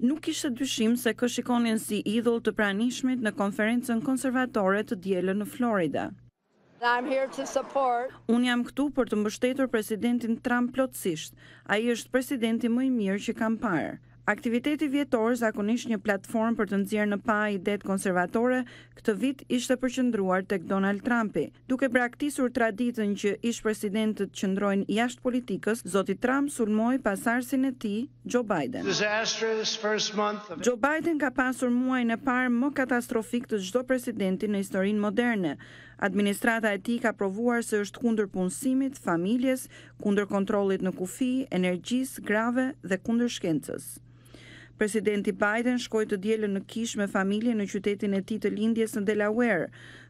Nuk ishte dyshim se kë shikonin si idhull të pranishmit në konferencën konservatore të djelën në Florida. Unë jam këtu për të mbështetur presidentin Trump plotësisht. A i është presidenti mëj mirë që kam parë. Aktiviteti vjetor zakonisht një platform për të nxjerrë në pa idet konservatore, këtë vit ishte përqendruar tek Donald Trumpi. Duke braktisur traditën që ish presidentët qëndrojnë jashtë politikës, zoti Trump sulmoi pasardhsin e tij, Joe Biden. Joe Biden ka pasur muajin e parë më katastrofik të çdo presidenti në historinë moderne. Administrata e tij ka provuar se është kundër punësimit, familjes, kundër kontrollit në kufi, energjisë grave dhe kundër shkencës. Presidenti Biden shkoj të djelë në kish me familje në qytetin e ti të lindjes në Delaware.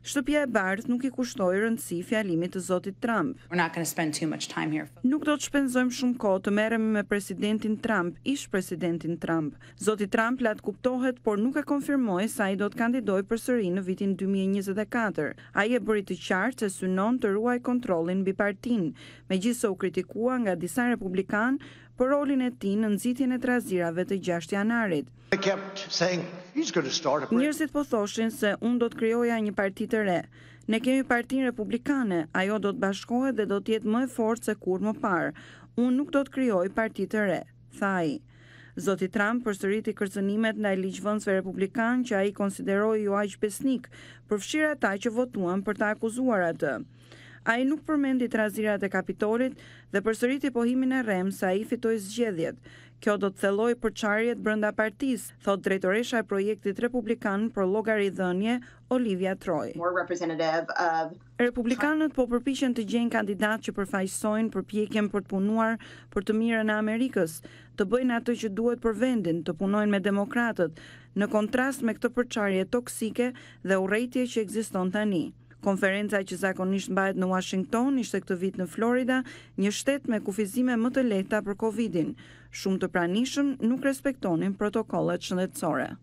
Shtëpja e bardhë nuk i kushtoj rëndësi fjalimit të Zotit Trump. Nuk do të shpenzojmë shumë ko të merem me presidentin Trump, ish presidentin Trump. Zotit Trump latë kuptohet, por nuk e konfirmoj sa i do të kandidoj për sëri në vitin 2024. A i e bërit të qartë se synon të ruaj kontrolin bipartin, me gjithë u kritikua nga disa republikanë, për rolin e ti në nëzitjen e trazirave të 6 janarit. Njërësit po thoshin se unë do të kryoja një parti të re. Ne kemi partin republikane, ajo do të bashkohet dhe do të jetë më e fort se kur më parë. Unë nuk do të kryoj parti të re, thaj. Zoti Trump përsërit i kërcënimet nga i liqëvëndsve republikan që a i konsideroj ju aqë besnik, përfshira ta që votuan për ta akuzuar atë a i nuk përmendi trazirat e kapitolit dhe përsëriti pohimin e rem sa i fitoj zgjedhjet. Kjo do të theloj për qarjet brënda partis, thot drejtoresha e projektit republikan për logarithënje Olivia Troj. Republikanët po përpishen të gjenë kandidat që përfajsojnë për pjekjen për të punuar për të mire në Amerikës, të bëjnë ato që duhet për vendin, të punojnë me demokratët, në kontrast me këtë përqarje toksike dhe urejtje që egziston tani. Konferenca që zakonisht mbahet në Washington ishte këtë vit në Florida, një shtet me kufizime më të lehta për Covidin. Shumë të pranishëm nuk respektonin protokollet shëndetësore.